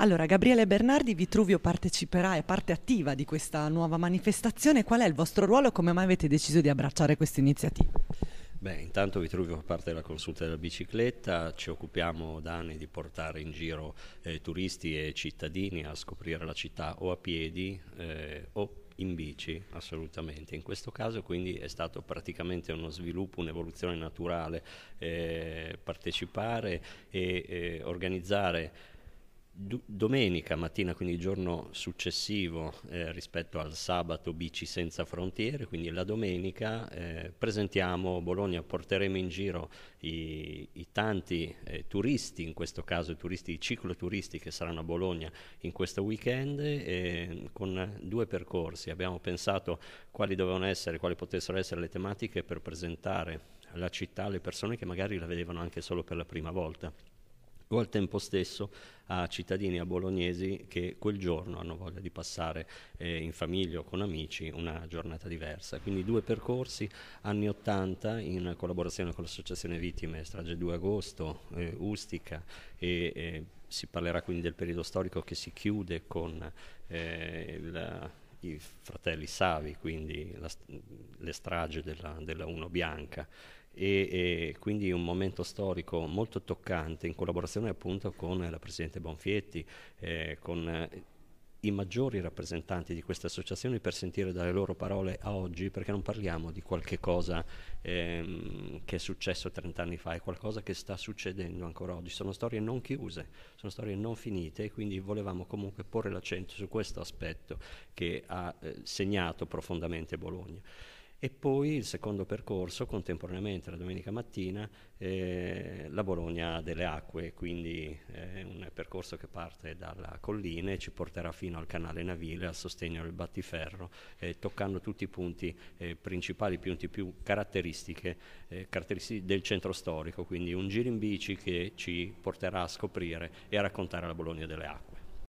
Allora, Gabriele Bernardi, Vitruvio parteciperà, è parte attiva di questa nuova manifestazione. Qual è il vostro ruolo e come mai avete deciso di abbracciare questa iniziativa? Beh, intanto Vitruvio fa parte della consulta della bicicletta, ci occupiamo da anni di portare in giro eh, turisti e cittadini a scoprire la città o a piedi eh, o in bici, assolutamente. In questo caso quindi è stato praticamente uno sviluppo, un'evoluzione naturale, eh, partecipare e eh, organizzare do- domenica mattina, quindi il giorno successivo eh, rispetto al sabato Bici Senza Frontiere, quindi la domenica eh, presentiamo Bologna, porteremo in giro i, i tanti eh, turisti, in questo caso i turisti, i cicloturisti che saranno a Bologna in questo weekend con due percorsi. Abbiamo pensato quali dovevano essere, quali potessero essere le tematiche per presentare la città le persone che magari la vedevano anche solo per la prima volta o ecco, al tempo stesso a cittadini a bolognesi che quel giorno hanno voglia di passare eh, in famiglia o con amici una giornata diversa. Quindi due percorsi, anni 80 in collaborazione con l'associazione Vittime Strage 2 Agosto, eh, Ustica e eh, si parlerà quindi del periodo storico che si chiude con il, eh, i fratelli Savi, quindi la, le strage della, della Uno Bianca e, e, quindi un momento storico molto toccante in collaborazione appunto con la Presidente Bonfietti, eh, con eh, i maggiori rappresentanti di queste associazioni per sentire dalle loro parole a oggi, perché non parliamo di qualche cosa ehm, che è successo 30 anni fa, è qualcosa che sta succedendo ancora oggi, sono storie non chiuse, sono storie non finite e quindi volevamo comunque porre l'accento su questo aspetto che ha eh, segnato profondamente Bologna e poi il secondo percorso contemporaneamente la domenica mattina eh, la Bologna delle Acque, quindi eh, un percorso che parte dalla collina e ci porterà fino al canale navile al sostegno del battiferro, eh, toccando tutti i punti eh, principali, punti più caratteristiche, eh, caratteristiche del centro storico, quindi un giro in bici che ci porterà a scoprire e a raccontare la Bologna delle Acque.